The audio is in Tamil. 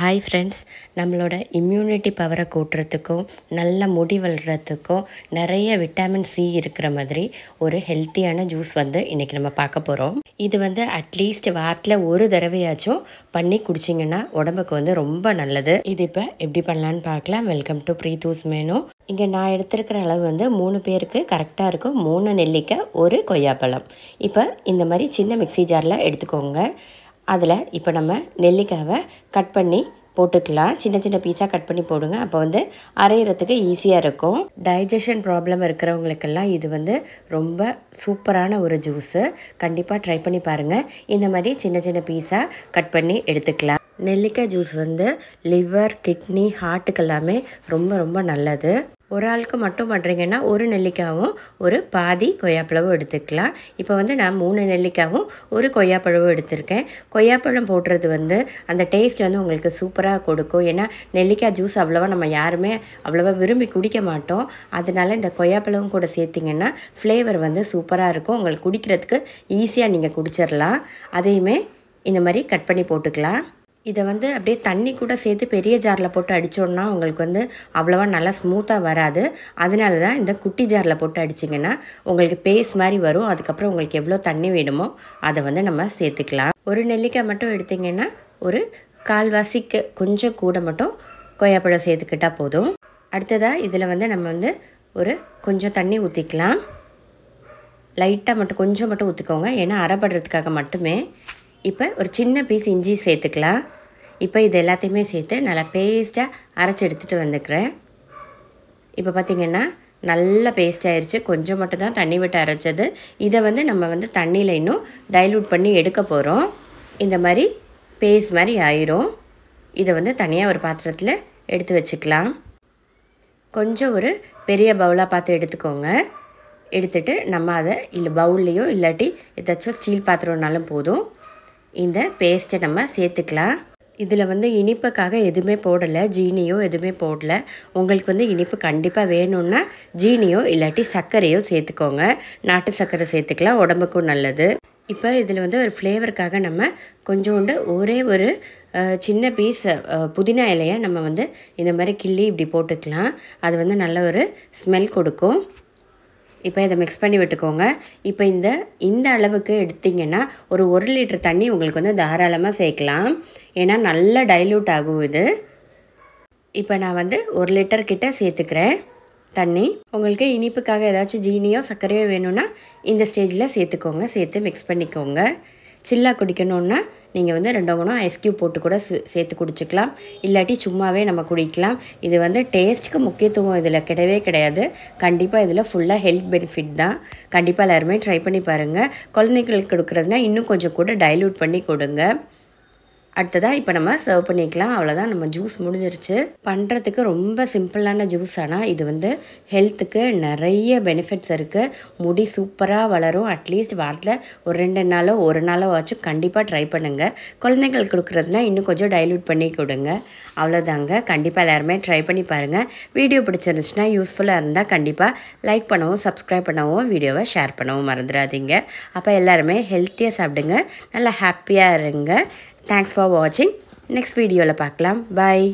ஹாய் ஃப்ரெண்ட்ஸ் நம்மளோட இம்யூனிட்டி பவரை கூட்டுறதுக்கும் நல்ல முடி வளர்கிறதுக்கும் நிறைய விட்டாமின் சி இருக்கிற மாதிரி ஒரு ஹெல்த்தியான ஜூஸ் வந்து இன்றைக்கி நம்ம பார்க்க போகிறோம் இது வந்து அட்லீஸ்ட் வாரத்தில் ஒரு தடவையாச்சும் பண்ணி குடிச்சிங்கன்னா உடம்புக்கு வந்து ரொம்ப நல்லது இது இப்போ எப்படி பண்ணலான்னு பார்க்கலாம் வெல்கம் டு தூஸ் மேனோ இங்கே நான் எடுத்திருக்கிற அளவு வந்து மூணு பேருக்கு கரெக்டாக இருக்கும் மூணு நெல்லிக்காய் ஒரு கொய்யாப்பழம் இப்போ இந்த மாதிரி சின்ன மிக்சி ஜாரில் எடுத்துக்கோங்க அதில் இப்போ நம்ம நெல்லிக்காவை கட் பண்ணி போட்டுக்கலாம் சின்ன சின்ன பீஸாக கட் பண்ணி போடுங்க அப்போ வந்து அரைகிறதுக்கு ஈஸியாக இருக்கும் டைஜஷன் ப்ராப்ளம் இருக்கிறவங்களுக்கெல்லாம் இது வந்து ரொம்ப சூப்பரான ஒரு ஜூஸு கண்டிப்பாக ட்ரை பண்ணி பாருங்கள் இந்த மாதிரி சின்ன சின்ன பீஸாக கட் பண்ணி எடுத்துக்கலாம் நெல்லிக்காய் ஜூஸ் வந்து லிவர் கிட்னி ஹார்ட்டுக்கு எல்லாமே ரொம்ப ரொம்ப நல்லது ஒரு ஆளுக்கு மட்டும் பண்ணுறீங்கன்னா ஒரு நெல்லிக்காவும் ஒரு பாதி கொய்யாப்பழவும் எடுத்துக்கலாம் இப்போ வந்து நான் மூணு நெல்லிக்காவும் ஒரு கொய்யாப்பழவும் எடுத்திருக்கேன் கொய்யாப்பழம் போடுறது வந்து அந்த டேஸ்ட் வந்து உங்களுக்கு சூப்பராக கொடுக்கும் ஏன்னா நெல்லிக்காய் ஜூஸ் அவ்வளோவா நம்ம யாருமே அவ்வளோவா விரும்பி குடிக்க மாட்டோம் அதனால் இந்த கொய்யாப்பழவும் கூட சேர்த்திங்கன்னா ஃப்ளேவர் வந்து சூப்பராக இருக்கும் உங்களுக்கு குடிக்கிறதுக்கு ஈஸியாக நீங்கள் குடிச்சிடலாம் அதையுமே இந்த மாதிரி கட் பண்ணி போட்டுக்கலாம் இதை வந்து அப்படியே தண்ணி கூட சேர்த்து பெரிய ஜாரில் போட்டு அடித்தோன்னா உங்களுக்கு வந்து அவ்வளோவா நல்லா ஸ்மூத்தாக வராது அதனால தான் இந்த குட்டி ஜாரில் போட்டு அடிச்சிங்கன்னா உங்களுக்கு பேஸ் மாதிரி வரும் அதுக்கப்புறம் உங்களுக்கு எவ்வளோ தண்ணி வேணுமோ அதை வந்து நம்ம சேர்த்துக்கலாம் ஒரு நெல்லிக்காய் மட்டும் எடுத்திங்கன்னா ஒரு கால்வாசிக்கு கொஞ்சம் கூட மட்டும் கொய்யாப்பழம் சேர்த்துக்கிட்டால் போதும் அடுத்ததாக இதில் வந்து நம்ம வந்து ஒரு கொஞ்சம் தண்ணி ஊற்றிக்கலாம் லைட்டாக மட்டும் கொஞ்சம் மட்டும் ஊற்றிக்கோங்க ஏன்னா அரைப்படுறதுக்காக மட்டுமே இப்போ ஒரு சின்ன பீஸ் இஞ்சி சேர்த்துக்கலாம் இப்போ இது எல்லாத்தையுமே சேர்த்து நல்லா பேஸ்ட்டாக அரைச்சி எடுத்துகிட்டு வந்துக்கிறேன் இப்போ பார்த்திங்கன்னா நல்ல பேஸ்ட் ஆயிடுச்சு கொஞ்சம் மட்டும் தான் தண்ணி விட்டு அரைச்சது இதை வந்து நம்ம வந்து தண்ணியில் இன்னும் டைல்யூட் பண்ணி எடுக்க போகிறோம் இந்த மாதிரி பேஸ்ட் மாதிரி ஆயிரும் இதை வந்து தனியாக ஒரு பாத்திரத்தில் எடுத்து வச்சுக்கலாம் கொஞ்சம் ஒரு பெரிய பவுலாக பார்த்து எடுத்துக்கோங்க எடுத்துகிட்டு நம்ம அதை இல்லை பவுல்லையோ இல்லாட்டி ஏதாச்சும் ஸ்டீல் பாத்திரம்னாலும் போதும் இந்த பேஸ்ட்டை நம்ம சேர்த்துக்கலாம் இதில் வந்து இனிப்புக்காக எதுவுமே போடலை ஜீனியோ எதுவுமே போடல உங்களுக்கு வந்து இனிப்பு கண்டிப்பாக வேணும்னா ஜீனியோ இல்லாட்டி சர்க்கரையோ சேர்த்துக்கோங்க நாட்டு சர்க்கரை சேர்த்துக்கலாம் உடம்புக்கும் நல்லது இப்போ இதில் வந்து ஒரு ஃப்ளேவருக்காக நம்ம கொஞ்சோண்டு ஒரே ஒரு சின்ன பீஸ் புதினா இலையை நம்ம வந்து இந்த மாதிரி கிள்ளி இப்படி போட்டுக்கலாம் அது வந்து நல்ல ஒரு ஸ்மெல் கொடுக்கும் இப்போ இதை மிக்ஸ் பண்ணி விட்டுக்கோங்க இப்போ இந்த இந்த அளவுக்கு எடுத்திங்கன்னா ஒரு ஒரு லிட்டர் தண்ணி உங்களுக்கு வந்து தாராளமாக சேர்க்கலாம் ஏன்னா நல்லா டைல்யூட் ஆகும் இது இப்போ நான் வந்து ஒரு லிட்டர் கிட்டே சேர்த்துக்கிறேன் தண்ணி உங்களுக்கு இனிப்புக்காக ஏதாச்சும் ஜீனியோ சர்க்கரையோ வேணும்னா இந்த ஸ்டேஜில் சேர்த்துக்கோங்க சேர்த்து மிக்ஸ் பண்ணிக்கோங்க சில்லாக குடிக்கணுன்னா நீங்கள் வந்து ரெண்டு மூணோ ஐஸ் போட்டு கூட சேர்த்து குடிச்சிக்கலாம் இல்லாட்டி சும்மாவே நம்ம குடிக்கலாம் இது வந்து டேஸ்ட்டுக்கு முக்கியத்துவம் இதில் கிடையவே கிடையாது கண்டிப்பாக இதில் ஃபுல்லாக ஹெல்த் பெனிஃபிட் தான் கண்டிப்பாக எல்லாருமே ட்ரை பண்ணி பாருங்கள் குழந்தைங்களுக்கு கொடுக்குறதுனா இன்னும் கொஞ்சம் கூட டைல்யூட் பண்ணி கொடுங்க அடுத்ததாக இப்போ நம்ம சர்வ் பண்ணிக்கலாம் அவ்வளோதான் நம்ம ஜூஸ் முடிஞ்சிருச்சு பண்ணுறதுக்கு ரொம்ப சிம்பிளான ஜூஸ் ஆனால் இது வந்து ஹெல்த்துக்கு நிறைய பெனிஃபிட்ஸ் இருக்குது முடி சூப்பராக வளரும் அட்லீஸ்ட் வாரத்தில் ஒரு ரெண்டு நாளோ ஒரு நாளோ ஆச்சும் கண்டிப்பாக ட்ரை பண்ணுங்கள் குழந்தைங்களுக்கு கொடுக்குறதுனா இன்னும் கொஞ்சம் டைல்யூட் பண்ணி கொடுங்க அவ்வளோதாங்க கண்டிப்பாக எல்லாருமே ட்ரை பண்ணி பாருங்கள் வீடியோ பிடிச்சிருந்துச்சுன்னா யூஸ்ஃபுல்லாக இருந்தால் கண்டிப்பாக லைக் பண்ணவும் சப்ஸ்கிரைப் பண்ணவும் வீடியோவை ஷேர் பண்ணவும் மறந்துடாதீங்க அப்போ எல்லாருமே ஹெல்த்தியாக சாப்பிடுங்க நல்லா ஹாப்பியாக இருங்க தேங்க்ஸ் ஃபார் வாட்சிங் நெக்ஸ்ட் வீடியோவில் பார்க்கலாம் பாய்